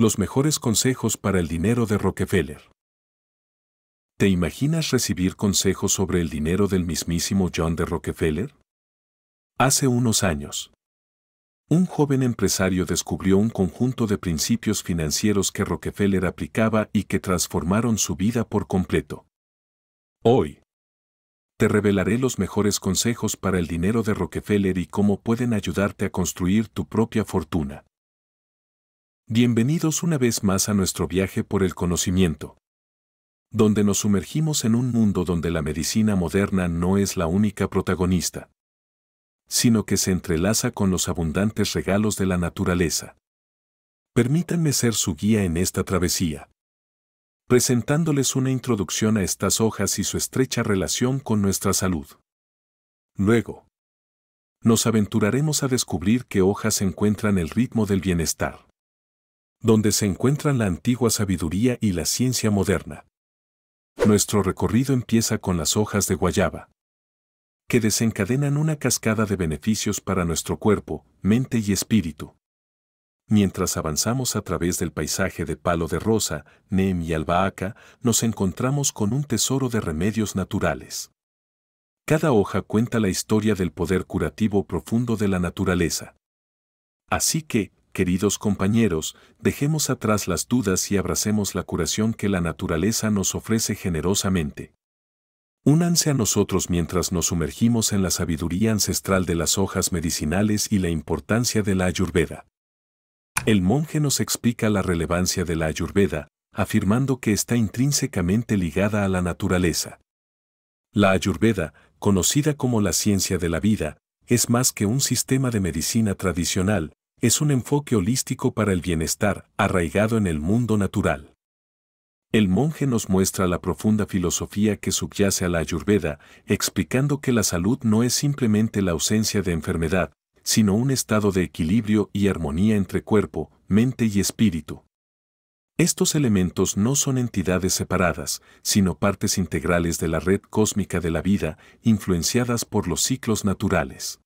Los mejores consejos para el dinero de Rockefeller. ¿Te imaginas recibir consejos sobre el dinero del mismísimo John de Rockefeller? Hace unos años, un joven empresario descubrió un conjunto de principios financieros que Rockefeller aplicaba y que transformaron su vida por completo. Hoy, te revelaré los mejores consejos para el dinero de Rockefeller y cómo pueden ayudarte a construir tu propia fortuna. Bienvenidos una vez más a nuestro viaje por el conocimiento, donde nos sumergimos en un mundo donde la medicina moderna no es la única protagonista, sino que se entrelaza con los abundantes regalos de la naturaleza. Permítanme ser su guía en esta travesía, presentándoles una introducción a estas hojas y su estrecha relación con nuestra salud. Luego, nos aventuraremos a descubrir qué hojas encuentran el ritmo del bienestar donde se encuentran la antigua sabiduría y la ciencia moderna. Nuestro recorrido empieza con las hojas de guayaba, que desencadenan una cascada de beneficios para nuestro cuerpo, mente y espíritu. Mientras avanzamos a través del paisaje de palo de rosa, neem y albahaca, nos encontramos con un tesoro de remedios naturales. Cada hoja cuenta la historia del poder curativo profundo de la naturaleza. Así que, Queridos compañeros, dejemos atrás las dudas y abracemos la curación que la naturaleza nos ofrece generosamente. Únanse a nosotros mientras nos sumergimos en la sabiduría ancestral de las hojas medicinales y la importancia de la ayurveda. El monje nos explica la relevancia de la ayurveda, afirmando que está intrínsecamente ligada a la naturaleza. La ayurveda, conocida como la ciencia de la vida, es más que un sistema de medicina tradicional, es un enfoque holístico para el bienestar arraigado en el mundo natural. El monje nos muestra la profunda filosofía que subyace a la Ayurveda, explicando que la salud no es simplemente la ausencia de enfermedad, sino un estado de equilibrio y armonía entre cuerpo, mente y espíritu. Estos elementos no son entidades separadas, sino partes integrales de la red cósmica de la vida, influenciadas por los ciclos naturales.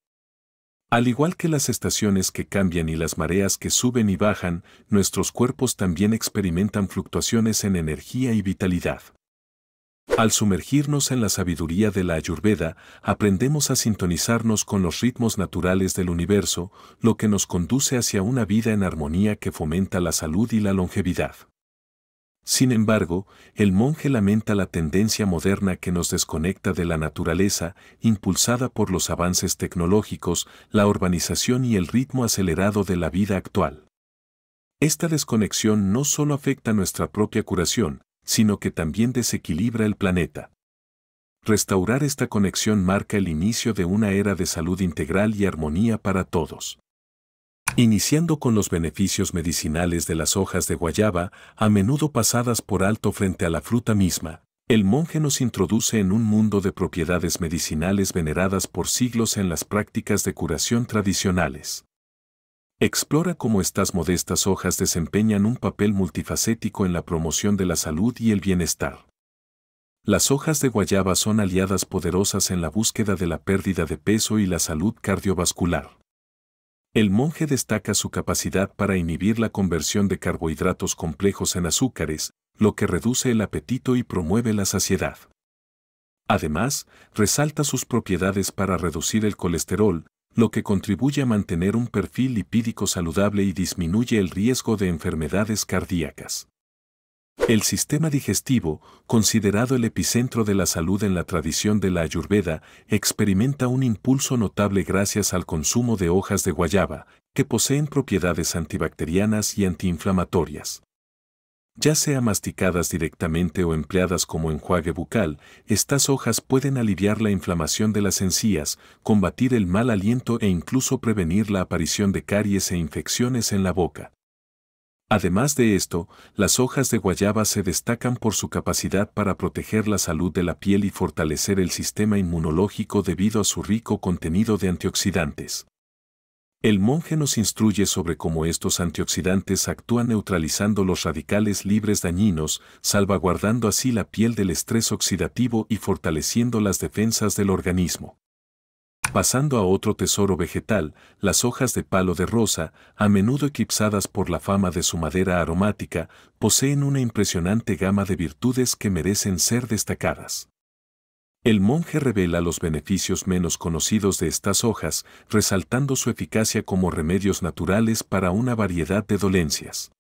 Al igual que las estaciones que cambian y las mareas que suben y bajan, nuestros cuerpos también experimentan fluctuaciones en energía y vitalidad. Al sumergirnos en la sabiduría de la Ayurveda, aprendemos a sintonizarnos con los ritmos naturales del universo, lo que nos conduce hacia una vida en armonía que fomenta la salud y la longevidad. Sin embargo, el monje lamenta la tendencia moderna que nos desconecta de la naturaleza, impulsada por los avances tecnológicos, la urbanización y el ritmo acelerado de la vida actual. Esta desconexión no solo afecta nuestra propia curación, sino que también desequilibra el planeta. Restaurar esta conexión marca el inicio de una era de salud integral y armonía para todos. Iniciando con los beneficios medicinales de las hojas de guayaba, a menudo pasadas por alto frente a la fruta misma, el monje nos introduce en un mundo de propiedades medicinales veneradas por siglos en las prácticas de curación tradicionales. Explora cómo estas modestas hojas desempeñan un papel multifacético en la promoción de la salud y el bienestar. Las hojas de guayaba son aliadas poderosas en la búsqueda de la pérdida de peso y la salud cardiovascular. El monje destaca su capacidad para inhibir la conversión de carbohidratos complejos en azúcares, lo que reduce el apetito y promueve la saciedad. Además, resalta sus propiedades para reducir el colesterol, lo que contribuye a mantener un perfil lipídico saludable y disminuye el riesgo de enfermedades cardíacas. El sistema digestivo, considerado el epicentro de la salud en la tradición de la Ayurveda, experimenta un impulso notable gracias al consumo de hojas de guayaba, que poseen propiedades antibacterianas y antiinflamatorias. Ya sea masticadas directamente o empleadas como enjuague bucal, estas hojas pueden aliviar la inflamación de las encías, combatir el mal aliento e incluso prevenir la aparición de caries e infecciones en la boca. Además de esto, las hojas de guayaba se destacan por su capacidad para proteger la salud de la piel y fortalecer el sistema inmunológico debido a su rico contenido de antioxidantes. El monje nos instruye sobre cómo estos antioxidantes actúan neutralizando los radicales libres dañinos, salvaguardando así la piel del estrés oxidativo y fortaleciendo las defensas del organismo pasando a otro tesoro vegetal, las hojas de palo de rosa, a menudo eclipsadas por la fama de su madera aromática, poseen una impresionante gama de virtudes que merecen ser destacadas. El monje revela los beneficios menos conocidos de estas hojas, resaltando su eficacia como remedios naturales para una variedad de dolencias.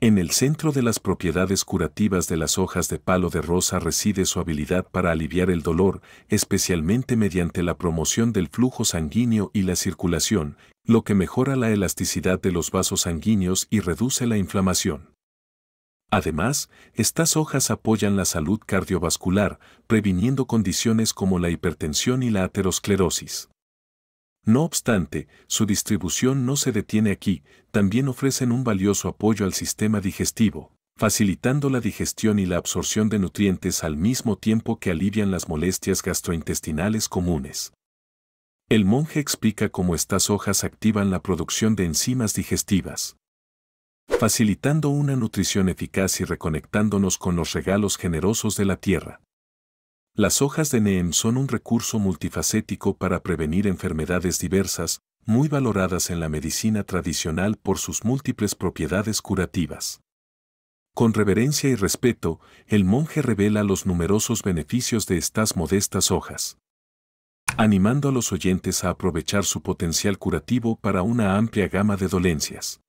En el centro de las propiedades curativas de las hojas de palo de rosa reside su habilidad para aliviar el dolor, especialmente mediante la promoción del flujo sanguíneo y la circulación, lo que mejora la elasticidad de los vasos sanguíneos y reduce la inflamación. Además, estas hojas apoyan la salud cardiovascular, previniendo condiciones como la hipertensión y la aterosclerosis. No obstante, su distribución no se detiene aquí, también ofrecen un valioso apoyo al sistema digestivo, facilitando la digestión y la absorción de nutrientes al mismo tiempo que alivian las molestias gastrointestinales comunes. El monje explica cómo estas hojas activan la producción de enzimas digestivas, facilitando una nutrición eficaz y reconectándonos con los regalos generosos de la tierra. Las hojas de neem son un recurso multifacético para prevenir enfermedades diversas, muy valoradas en la medicina tradicional por sus múltiples propiedades curativas. Con reverencia y respeto, el monje revela los numerosos beneficios de estas modestas hojas, animando a los oyentes a aprovechar su potencial curativo para una amplia gama de dolencias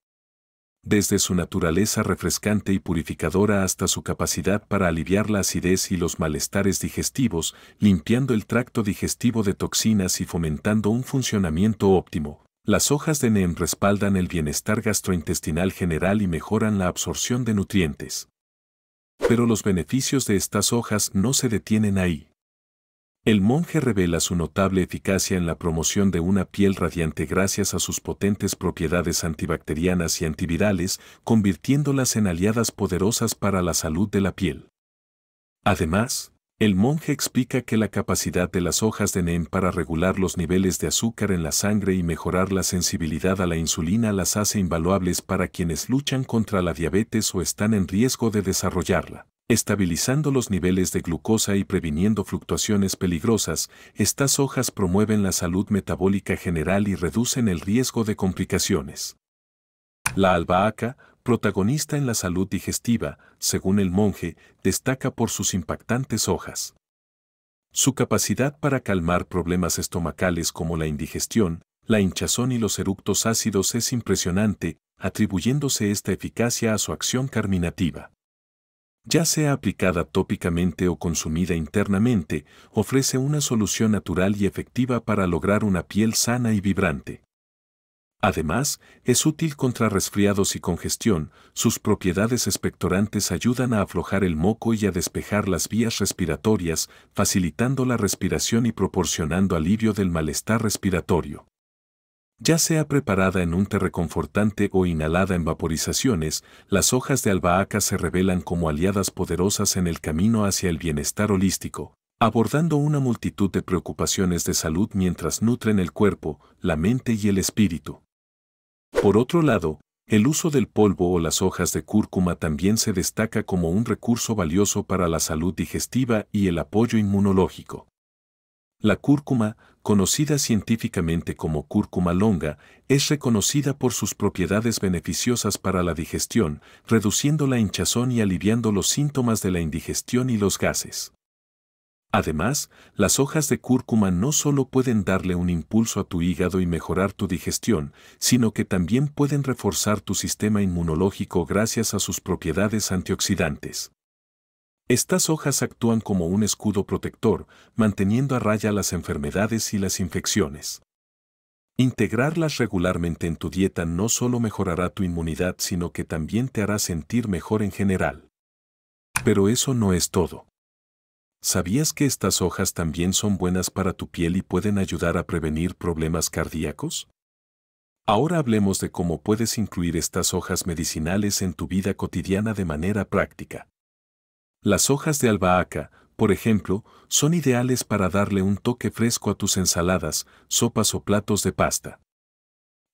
desde su naturaleza refrescante y purificadora hasta su capacidad para aliviar la acidez y los malestares digestivos, limpiando el tracto digestivo de toxinas y fomentando un funcionamiento óptimo. Las hojas de NEM respaldan el bienestar gastrointestinal general y mejoran la absorción de nutrientes. Pero los beneficios de estas hojas no se detienen ahí. El monje revela su notable eficacia en la promoción de una piel radiante gracias a sus potentes propiedades antibacterianas y antivirales, convirtiéndolas en aliadas poderosas para la salud de la piel. Además, el monje explica que la capacidad de las hojas de NEM para regular los niveles de azúcar en la sangre y mejorar la sensibilidad a la insulina las hace invaluables para quienes luchan contra la diabetes o están en riesgo de desarrollarla. Estabilizando los niveles de glucosa y previniendo fluctuaciones peligrosas, estas hojas promueven la salud metabólica general y reducen el riesgo de complicaciones. La albahaca, protagonista en la salud digestiva, según el monje, destaca por sus impactantes hojas. Su capacidad para calmar problemas estomacales como la indigestión, la hinchazón y los eructos ácidos es impresionante, atribuyéndose esta eficacia a su acción carminativa ya sea aplicada tópicamente o consumida internamente, ofrece una solución natural y efectiva para lograr una piel sana y vibrante. Además, es útil contra resfriados y congestión, sus propiedades expectorantes ayudan a aflojar el moco y a despejar las vías respiratorias, facilitando la respiración y proporcionando alivio del malestar respiratorio. Ya sea preparada en un té reconfortante o inhalada en vaporizaciones, las hojas de albahaca se revelan como aliadas poderosas en el camino hacia el bienestar holístico, abordando una multitud de preocupaciones de salud mientras nutren el cuerpo, la mente y el espíritu. Por otro lado, el uso del polvo o las hojas de cúrcuma también se destaca como un recurso valioso para la salud digestiva y el apoyo inmunológico. La cúrcuma, conocida científicamente como cúrcuma longa, es reconocida por sus propiedades beneficiosas para la digestión, reduciendo la hinchazón y aliviando los síntomas de la indigestión y los gases. Además, las hojas de cúrcuma no solo pueden darle un impulso a tu hígado y mejorar tu digestión, sino que también pueden reforzar tu sistema inmunológico gracias a sus propiedades antioxidantes. Estas hojas actúan como un escudo protector, manteniendo a raya las enfermedades y las infecciones. Integrarlas regularmente en tu dieta no solo mejorará tu inmunidad, sino que también te hará sentir mejor en general. Pero eso no es todo. ¿Sabías que estas hojas también son buenas para tu piel y pueden ayudar a prevenir problemas cardíacos? Ahora hablemos de cómo puedes incluir estas hojas medicinales en tu vida cotidiana de manera práctica. Las hojas de albahaca, por ejemplo, son ideales para darle un toque fresco a tus ensaladas, sopas o platos de pasta.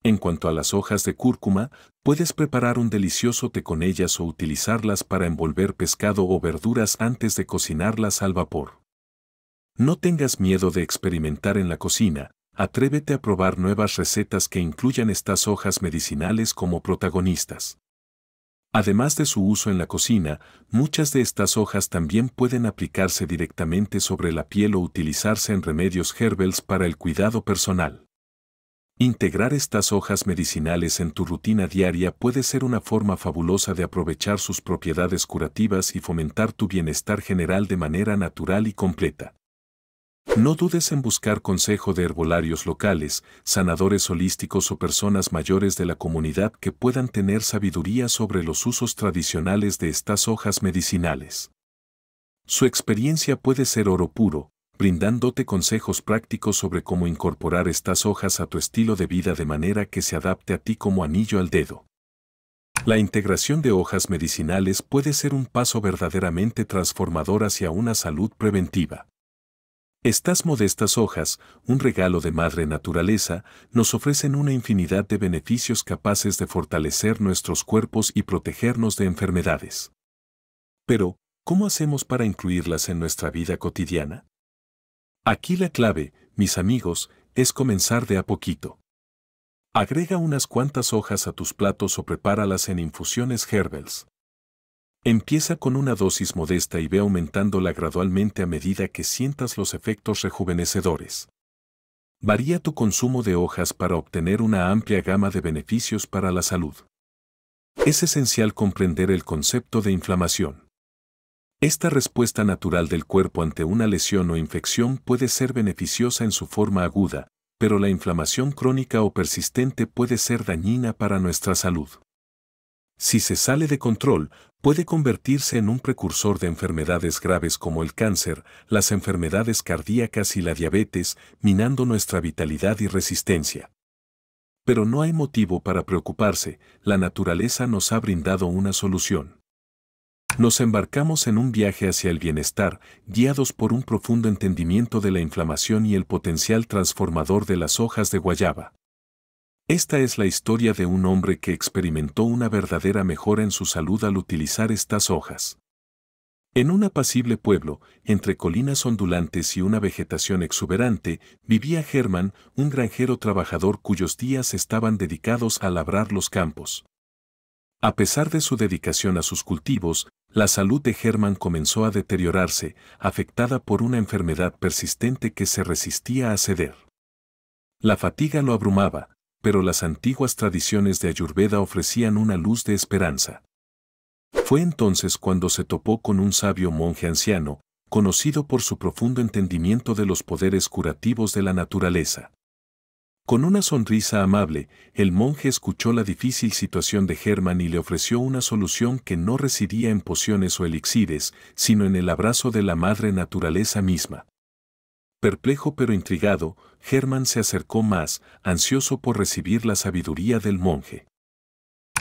En cuanto a las hojas de cúrcuma, puedes preparar un delicioso té con ellas o utilizarlas para envolver pescado o verduras antes de cocinarlas al vapor. No tengas miedo de experimentar en la cocina, atrévete a probar nuevas recetas que incluyan estas hojas medicinales como protagonistas. Además de su uso en la cocina, muchas de estas hojas también pueden aplicarse directamente sobre la piel o utilizarse en remedios herbals para el cuidado personal. Integrar estas hojas medicinales en tu rutina diaria puede ser una forma fabulosa de aprovechar sus propiedades curativas y fomentar tu bienestar general de manera natural y completa. No dudes en buscar consejo de herbolarios locales, sanadores holísticos o personas mayores de la comunidad que puedan tener sabiduría sobre los usos tradicionales de estas hojas medicinales. Su experiencia puede ser oro puro, brindándote consejos prácticos sobre cómo incorporar estas hojas a tu estilo de vida de manera que se adapte a ti como anillo al dedo. La integración de hojas medicinales puede ser un paso verdaderamente transformador hacia una salud preventiva. Estas modestas hojas, un regalo de madre naturaleza, nos ofrecen una infinidad de beneficios capaces de fortalecer nuestros cuerpos y protegernos de enfermedades. Pero, ¿cómo hacemos para incluirlas en nuestra vida cotidiana? Aquí la clave, mis amigos, es comenzar de a poquito. Agrega unas cuantas hojas a tus platos o prepáralas en infusiones herbals. Empieza con una dosis modesta y ve aumentándola gradualmente a medida que sientas los efectos rejuvenecedores. Varía tu consumo de hojas para obtener una amplia gama de beneficios para la salud. Es esencial comprender el concepto de inflamación. Esta respuesta natural del cuerpo ante una lesión o infección puede ser beneficiosa en su forma aguda, pero la inflamación crónica o persistente puede ser dañina para nuestra salud. Si se sale de control, puede convertirse en un precursor de enfermedades graves como el cáncer, las enfermedades cardíacas y la diabetes, minando nuestra vitalidad y resistencia. Pero no hay motivo para preocuparse, la naturaleza nos ha brindado una solución. Nos embarcamos en un viaje hacia el bienestar, guiados por un profundo entendimiento de la inflamación y el potencial transformador de las hojas de guayaba. Esta es la historia de un hombre que experimentó una verdadera mejora en su salud al utilizar estas hojas. En un apacible pueblo, entre colinas ondulantes y una vegetación exuberante, vivía Germán, un granjero trabajador cuyos días estaban dedicados a labrar los campos. A pesar de su dedicación a sus cultivos, la salud de Germán comenzó a deteriorarse, afectada por una enfermedad persistente que se resistía a ceder. La fatiga lo abrumaba, pero las antiguas tradiciones de Ayurveda ofrecían una luz de esperanza. Fue entonces cuando se topó con un sabio monje anciano, conocido por su profundo entendimiento de los poderes curativos de la naturaleza. Con una sonrisa amable, el monje escuchó la difícil situación de Germán y le ofreció una solución que no residía en pociones o elixires, sino en el abrazo de la madre naturaleza misma. Perplejo pero intrigado, Germán se acercó más, ansioso por recibir la sabiduría del monje.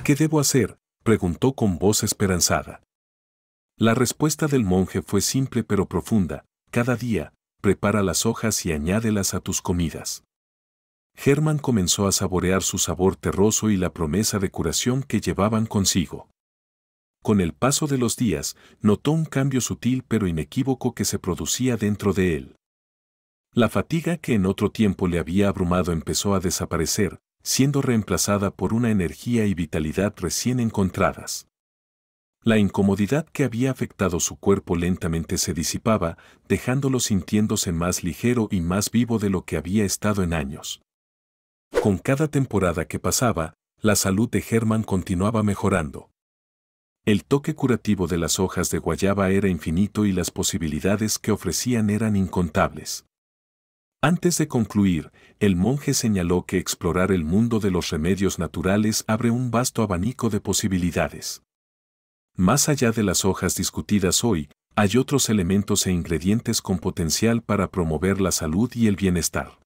¿Qué debo hacer? preguntó con voz esperanzada. La respuesta del monje fue simple pero profunda, cada día, prepara las hojas y añádelas a tus comidas. Germán comenzó a saborear su sabor terroso y la promesa de curación que llevaban consigo. Con el paso de los días, notó un cambio sutil pero inequívoco que se producía dentro de él. La fatiga que en otro tiempo le había abrumado empezó a desaparecer, siendo reemplazada por una energía y vitalidad recién encontradas. La incomodidad que había afectado su cuerpo lentamente se disipaba, dejándolo sintiéndose más ligero y más vivo de lo que había estado en años. Con cada temporada que pasaba, la salud de Germán continuaba mejorando. El toque curativo de las hojas de guayaba era infinito y las posibilidades que ofrecían eran incontables. Antes de concluir, el monje señaló que explorar el mundo de los remedios naturales abre un vasto abanico de posibilidades. Más allá de las hojas discutidas hoy, hay otros elementos e ingredientes con potencial para promover la salud y el bienestar.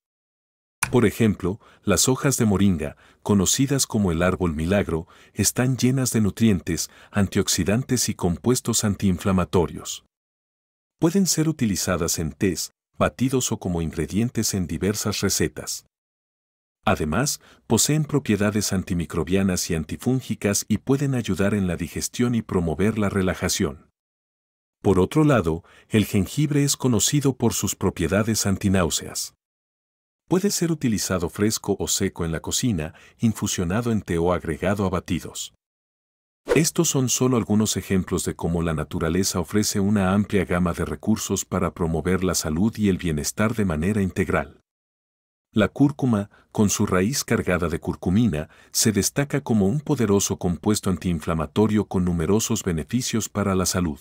Por ejemplo, las hojas de moringa, conocidas como el árbol milagro, están llenas de nutrientes, antioxidantes y compuestos antiinflamatorios. Pueden ser utilizadas en test batidos o como ingredientes en diversas recetas. Además, poseen propiedades antimicrobianas y antifúngicas y pueden ayudar en la digestión y promover la relajación. Por otro lado, el jengibre es conocido por sus propiedades antináuseas. Puede ser utilizado fresco o seco en la cocina, infusionado en té o agregado a batidos. Estos son solo algunos ejemplos de cómo la naturaleza ofrece una amplia gama de recursos para promover la salud y el bienestar de manera integral. La cúrcuma, con su raíz cargada de curcumina, se destaca como un poderoso compuesto antiinflamatorio con numerosos beneficios para la salud.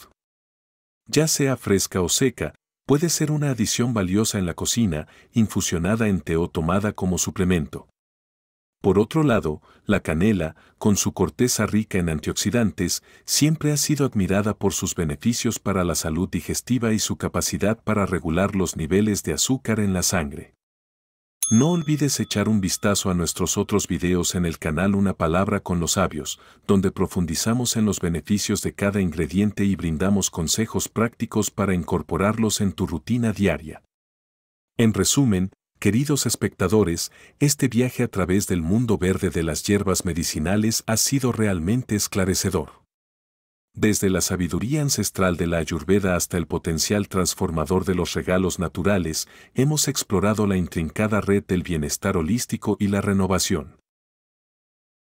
Ya sea fresca o seca, puede ser una adición valiosa en la cocina, infusionada en té o tomada como suplemento. Por otro lado, la canela, con su corteza rica en antioxidantes, siempre ha sido admirada por sus beneficios para la salud digestiva y su capacidad para regular los niveles de azúcar en la sangre. No olvides echar un vistazo a nuestros otros videos en el canal Una Palabra con los Sabios, donde profundizamos en los beneficios de cada ingrediente y brindamos consejos prácticos para incorporarlos en tu rutina diaria. En resumen, Queridos espectadores, este viaje a través del mundo verde de las hierbas medicinales ha sido realmente esclarecedor. Desde la sabiduría ancestral de la Ayurveda hasta el potencial transformador de los regalos naturales, hemos explorado la intrincada red del bienestar holístico y la renovación.